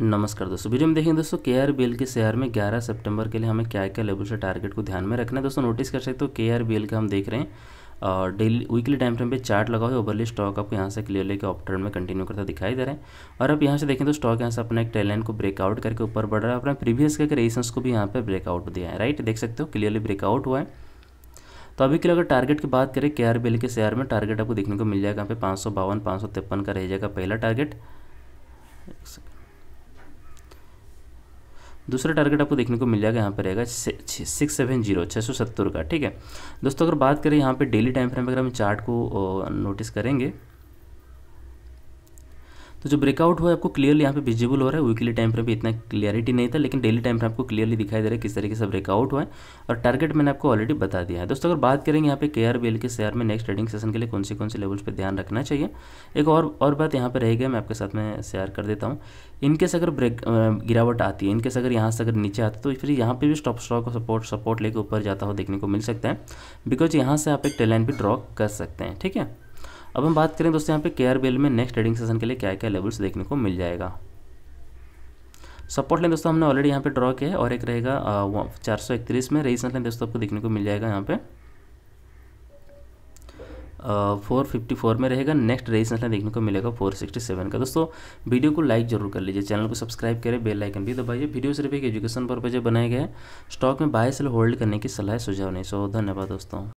नमस्कार दोस्तों वीडियो में देखेंगे दोस्तों के आर बी एल के शेयर में 11 सितंबर के लिए हमें क्या क्या लेवल से टारगेट को ध्यान में रखना है दोस्तों नोटिस कर सकते हो के आर बी एल का हम देख रहे हैं और डेली वीकली टाइम फ्रेम पे चार्ट लगा हुआ है ओवरली स्टॉक आपको यहाँ से क्लियरली के ऑप्टर्न में कंटिन्यू करता दिखाई दे रहा है और अब यहाँ से देखें तो स्टॉक यहाँ से अपने एक टेलाइन को ब्रेकआउट करके ऊपर बढ़ रहा है अपने प्रीवियस करके रेसेंस को भी यहाँ पर ब्रेकआउट दिया है राइट देख सकते हो क्लियरली ब्रेकआउट हुआ है तो अभी के लिए अगर टारगेट की बात करें के आर बी एल के शेयर में टारगेट आपको देखने को मिल जाएगा यहाँ पे पाँच सौ बावन पाँच सौ तिरपन का रह जाएगा पहला टारगेट दूसरा टारगेट आपको देखने को मिल जाएगा यहाँ पर रहेगा सिक्स सेवन जीरो छः सौ सत्तर का ठीक है दोस्तों अगर बात करें यहाँ पे डेली टाइम फ्रेम अगर हम चार्ट को नोटिस करेंगे तो जो ब्रेकआउट हुआ है आपको क्लियरली यहाँ पे विजिबल हो रहा है वीकली टाइम पर भी इतना क्लियरिटी नहीं था लेकिन डेली टाइम पर आपको क्लियरली दिखाई दे रहा है किस तरीके से ब्रेकआउट हुआ है और टारगेट मैंने आपको ऑलरेडी बता दिया है दोस्तों अगर बात करेंगे यहाँ पे के आर के शेयर में नेक्स्ट ट्रेडिंग सेशन के लिए कौन से कौन से लेवल्स पर ध्यान रखना चाहिए एक और और बात यहाँ पर रह मैं आपके साथ में शेयर कर देता हूँ इनकेस अगर ब्रेक गिरावट आती है इनकेस अगर यहाँ से अगर नीचे आता तो फिर यहाँ पर भी स्टॉप स्टॉक सपोर्ट सपोर्ट लेकर ऊपर जाता हुआ देखने को मिल सकता है बिकॉज यहाँ से आप एक टेलाइन भी ड्रॉ कर सकते हैं ठीक है अब हम बात करें दोस्तों यहाँ पे केयर बेल में नेक्स्ट ट्रेडिंग सेशन के लिए क्या क्या लेवल्स देखने को मिल जाएगा सपोर्ट लाइन दोस्तों हमने ऑलरेडी यहाँ पे ड्रॉ किया है और एक रहेगा चार सौ इकतीस में रेजिस्टेंस लाइन दोस्तों आपको देखने को मिल जाएगा यहाँ पे फोर फिफ्टी फोर में रहेगा नेक्स्ट रेजिस्टेंस लाइन देखने को मिलेगा फोर सिक्सटी सेवन का दोस्तों वीडियो को लाइक जरूर कर लीजिए चैनल को सब्सक्राइब करें बेल आइकन भी दबाइए वीडियो सिर्फ एक एजुकेशन पर्पज बनाए गए स्टॉक में बाय सेल होल्ड करने की सलाह सुझाव नहीं सो धन्यवाद दोस्तों